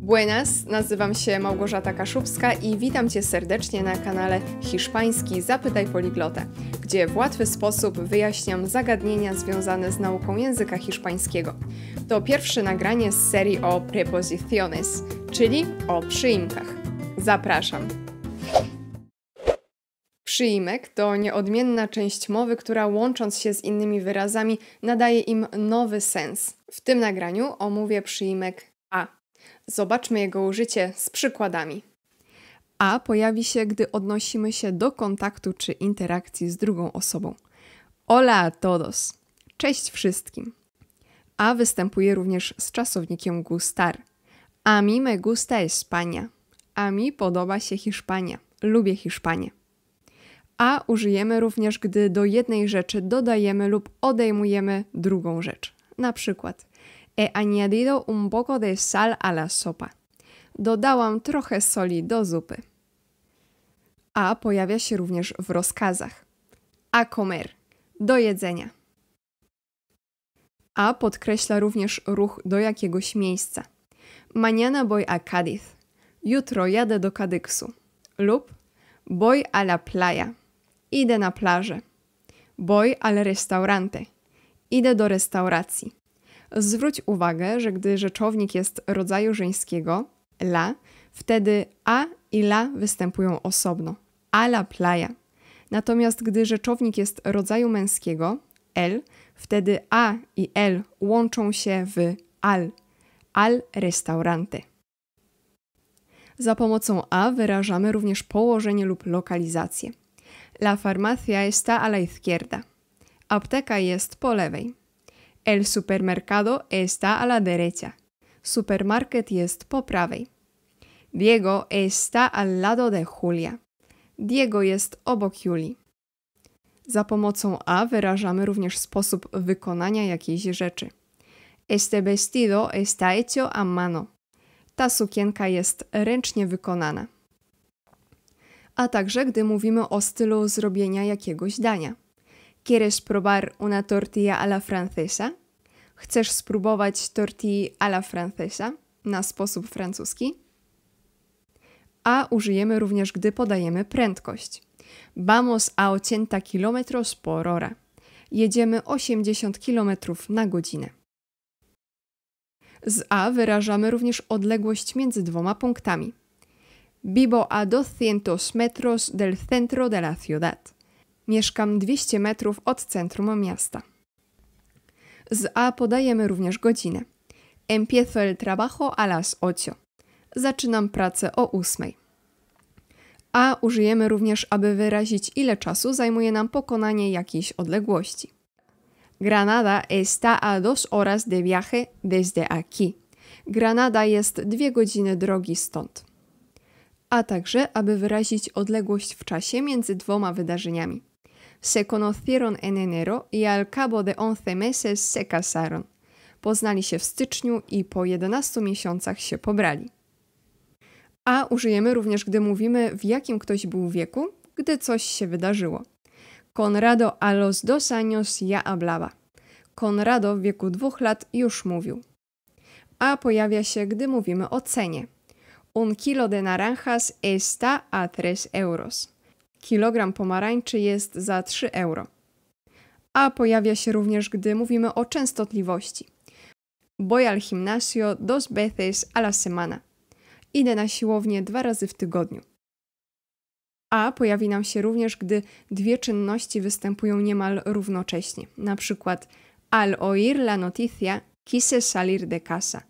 Buenas, nazywam się Małgorzata Kaszubska i witam Cię serdecznie na kanale Hiszpański Zapytaj Poliglotę, gdzie w łatwy sposób wyjaśniam zagadnienia związane z nauką języka hiszpańskiego. To pierwsze nagranie z serii o preposiciones, czyli o przyimkach. Zapraszam! Przyimek to nieodmienna część mowy, która łącząc się z innymi wyrazami nadaje im nowy sens. W tym nagraniu omówię przyimek a Zobaczmy jego użycie z przykładami. A pojawi się, gdy odnosimy się do kontaktu czy interakcji z drugą osobą. Hola a todos! Cześć wszystkim! A występuje również z czasownikiem gustar. A mi me gusta España. A mi podoba się Hiszpania. Lubię Hiszpanię. A użyjemy również, gdy do jednej rzeczy dodajemy lub odejmujemy drugą rzecz. Na przykład He añadido un poco de sal a la sopa. Dodałam trochę soli do zupy. A pojawia się również w rozkazach. A comer. Do jedzenia. A podkreśla również ruch do jakiegoś miejsca. Mañana voy a Cádiz. Jutro jadę do Kadyksu. Lub voy a la playa. Idę na plażę. Voy al restaurante. Idę do restauracji. Zwróć uwagę, że gdy rzeczownik jest rodzaju żeńskiego, la, wtedy a i la występują osobno. A la playa. Natomiast gdy rzeczownik jest rodzaju męskiego, el, wtedy a i el łączą się w al. Al restaurante. Za pomocą a wyrażamy również położenie lub lokalizację. La farmacia está a la izquierda. Apteka jest po lewej. El supermercado está a la derecha. Supermarket jest y po prawej. Diego está al lado de Julia. Diego jest y obok Julii. Za pomocą a wyrażamy również sposób wykonania jakiejś rzeczy. Este vestido está hecho a mano. Ta sukienka jest ręcznie wykonana. A także gdy mówimy o stylu zrobienia jakiegoś dania. ¿Quieres probar una tortilla a la francesa? chcesz spróbować tortilli à la francesa na sposób francuski, a użyjemy również, gdy podajemy prędkość. Vamos a 80 km por hora. Jedziemy 80 km na godzinę. Z A wyrażamy również odległość między dwoma punktami. Vivo a 200 metros del centro de la ciudad. Mieszkam 200 metrów od centrum miasta. Z A podajemy również godzinę. Empiezo el trabajo a las ocho. Zaczynam pracę o ósmej. A użyjemy również, aby wyrazić, ile czasu zajmuje nam pokonanie jakiejś odległości. Granada está a dos horas de viaje desde aquí. Granada jest dwie godziny drogi stąd. A także, aby wyrazić odległość w czasie między dwoma wydarzeniami. Se conocieron en enero y al cabo de 11 meses se casaron. Poznali się w styczniu i po 11 miesiącach się pobrali. A użyjemy również, gdy mówimy, w jakim ktoś był wieku, gdy coś się wydarzyło. Conrado a los dos años ya hablaba. Konrado w wieku dwóch lat już mówił. A pojawia się, gdy mówimy o cenie. Un kilo de naranjas está a tres euros. Kilogram pomarańczy jest za 3 euro. A pojawia się również, gdy mówimy o częstotliwości. Voy al gimnasio dos veces a la semana. Idę na siłownię dwa razy w tygodniu. A pojawi nam się również, gdy dwie czynności występują niemal równocześnie. Na przykład al oír la noticia quise salir de casa.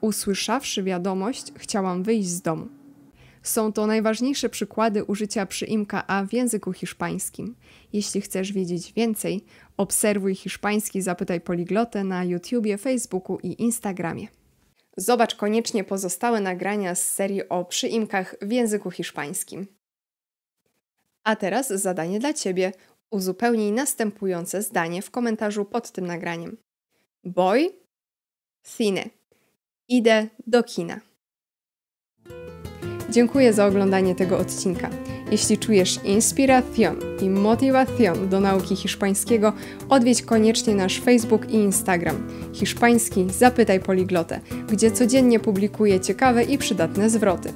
Usłyszawszy wiadomość, chciałam wyjść z domu. Są to najważniejsze przykłady użycia przyimka a w języku hiszpańskim. Jeśli chcesz wiedzieć więcej, obserwuj hiszpański Zapytaj Poliglotę na YouTubie, Facebooku i Instagramie. Zobacz koniecznie pozostałe nagrania z serii o przyimkach w języku hiszpańskim. A teraz zadanie dla Ciebie. Uzupełnij następujące zdanie w komentarzu pod tym nagraniem. Boy, cine. Idę do kina. Dziękuję za oglądanie tego odcinka. Jeśli czujesz inspiracją i motywację do nauki hiszpańskiego, odwiedź koniecznie nasz Facebook i Instagram Hiszpański Zapytaj Poliglotę, gdzie codziennie publikuję ciekawe i przydatne zwroty.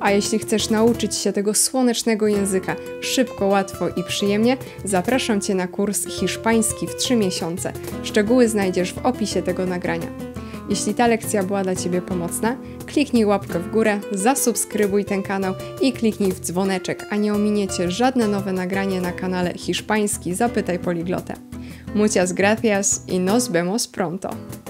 A jeśli chcesz nauczyć się tego słonecznego języka szybko, łatwo i przyjemnie, zapraszam Cię na kurs hiszpański w 3 miesiące. Szczegóły znajdziesz w opisie tego nagrania. Jeśli ta lekcja była dla Ciebie pomocna, kliknij łapkę w górę, zasubskrybuj ten kanał i kliknij w dzwoneczek, a nie ominiecie żadne nowe nagranie na kanale hiszpański Zapytaj Poliglotę. Muchas gracias y nos vemos pronto.